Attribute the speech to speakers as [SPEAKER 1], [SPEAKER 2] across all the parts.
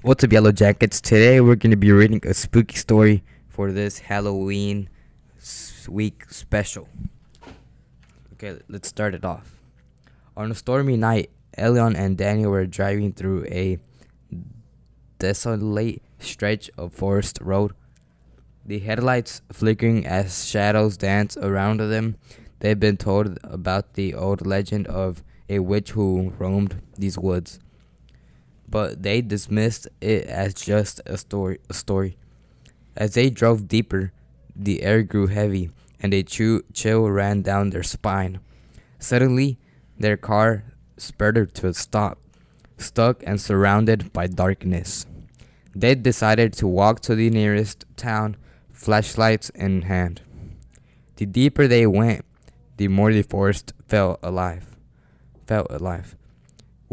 [SPEAKER 1] What's up, Yellow Jackets? Today we're going to be reading a spooky story for this Halloween week special. Okay, let's start it off. On a stormy night, Elion and Daniel were driving through a desolate stretch of forest road, the headlights flickering as shadows danced around them. They had been told about the old legend of a witch who roamed these woods but they dismissed it as just a story. A story. As they drove deeper, the air grew heavy, and a chew- chill ran down their spine. Suddenly, their car spurted to a stop, stuck and surrounded by darkness. They decided to walk to the nearest town, flashlights in hand. The deeper they went, the more the forest felt alive. Felt alive.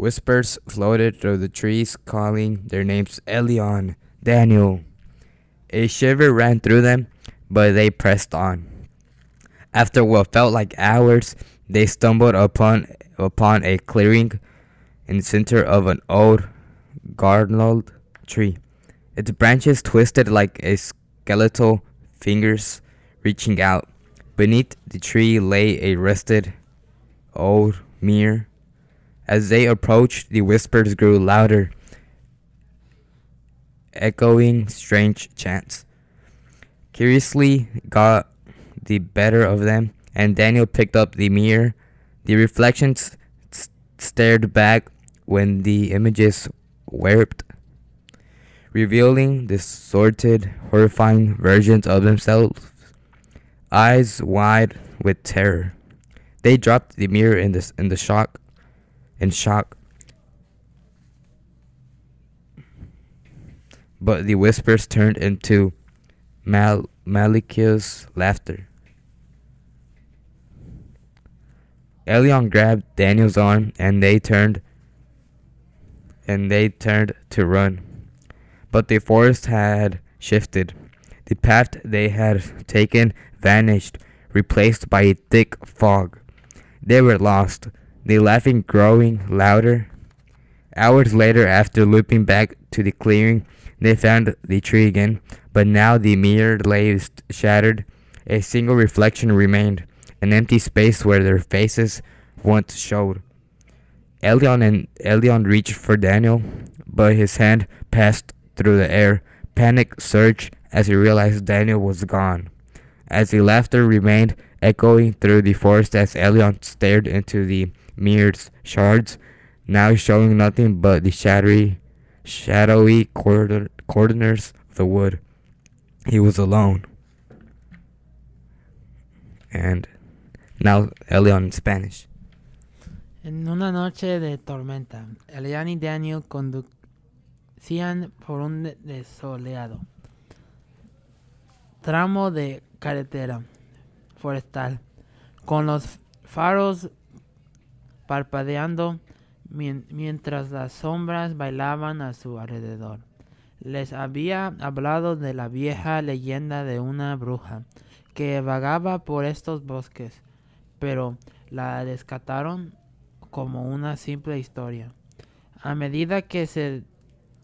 [SPEAKER 1] Whispers floated through the trees, calling their names Elion, Daniel. A shiver ran through them, but they pressed on. After what felt like hours, they stumbled upon upon a clearing in the center of an old gnarled tree. Its branches twisted like a skeletal fingers reaching out. Beneath the tree lay a rusted old mirror as they approached, the whispers grew louder, echoing strange chants. Curiously got the better of them, and Daniel picked up the mirror. The reflections stared back when the images warped, revealing distorted, horrifying versions of themselves, eyes wide with terror. They dropped the mirror in the, in the shock in shock. But the whispers turned into Mal- Malikia's laughter. Elion grabbed Daniel's arm and they turned and they turned to run. But the forest had shifted. The path they had taken vanished, replaced by a thick fog. They were lost, the laughing growing louder. Hours later, after looping back to the clearing, they found the tree again, but now the mirrored leaves shattered. A single reflection remained, an empty space where their faces once showed. Elion and Elion reached for Daniel, but his hand passed through the air. Panic surged as he realized Daniel was gone. As the laughter remained echoing through the forest as Elion stared into the Mirrors, shards, now showing nothing but the shadowy, shadowy corners of the wood. He was alone. And now Elian in Spanish.
[SPEAKER 2] En una noche de tormenta, Elian y Daniel conducían por un desoleado tramo de carretera forestal, con los faros parpadeando mientras las sombras bailaban a su alrededor. Les había hablado de la vieja leyenda de una bruja que vagaba por estos bosques, pero la rescataron como una simple historia. A medida que se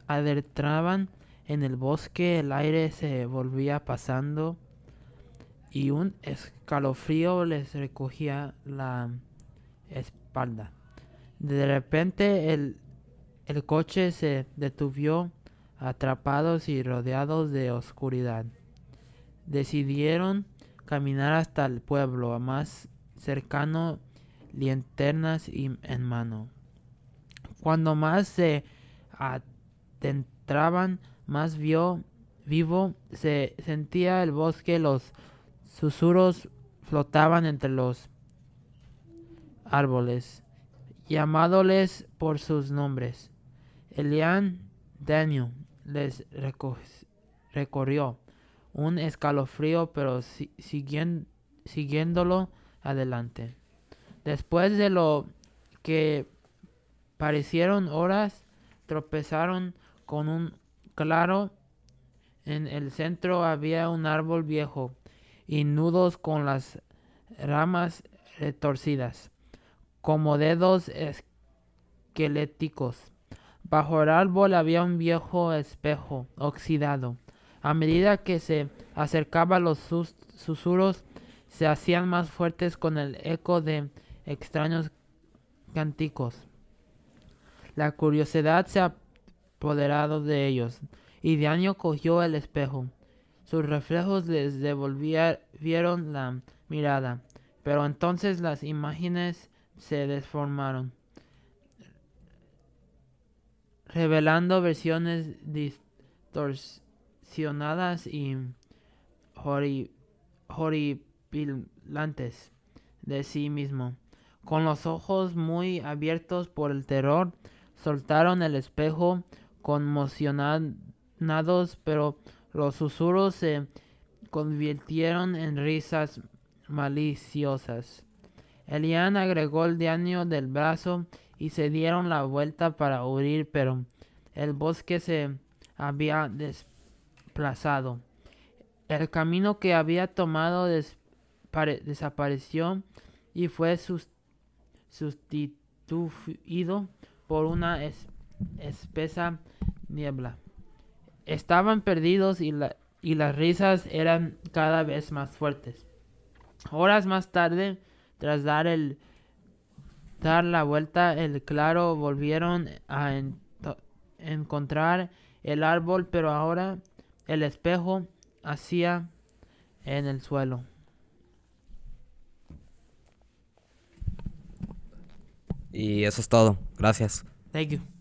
[SPEAKER 2] adentraban en el bosque, el aire se volvía pasando y un escalofrío les recogía la espalda de repente el, coche se detuvo atrapados y rodeados de oscuridad. Decidieron caminar hasta el pueblo más cercano, linternas en mano. Cuando más se adentraban, más vio, vivo se sentía el bosque, los susurros flotaban entre los árboles, llamándoles por sus nombres. Elian Daniel les recorrió un escalofrío, pero siguiéndolo adelante. Después de lo que parecieron horas, tropezaron con un claro. En el centro había un árbol viejo y nudos con las ramas retorcidas como dedos esqueléticos. Bajo el árbol había un viejo espejo oxidado. A medida que se acercaba los susurros se hacían más fuertes con el eco de extraños cánticos. La curiosidad se apoderado de ellos, y Daniel cogió el espejo. Sus reflejos les devolvieron la mirada, pero entonces las imágenes se desformaron, revelando versiones distorsionadas y horripilantes de sí mismo. Con los ojos muy abiertos por el terror, soltaron el espejo conmocionados, pero los susurros se convirtieron en risas maliciosas. Elian agregó el daño del brazo y se dieron la vuelta para huir, pero el bosque se había desplazado. El camino que había tomado desapareció y fue sustituido por una espesa niebla. Estaban perdidos y las risas eran cada vez más fuertes. Horas más tarde, tras dar el dar la vuelta el claro volvieron a encontrar el árbol, pero ahora el espejo hacía en el suelo.
[SPEAKER 1] Y eso es todo. Gracias.
[SPEAKER 2] Thank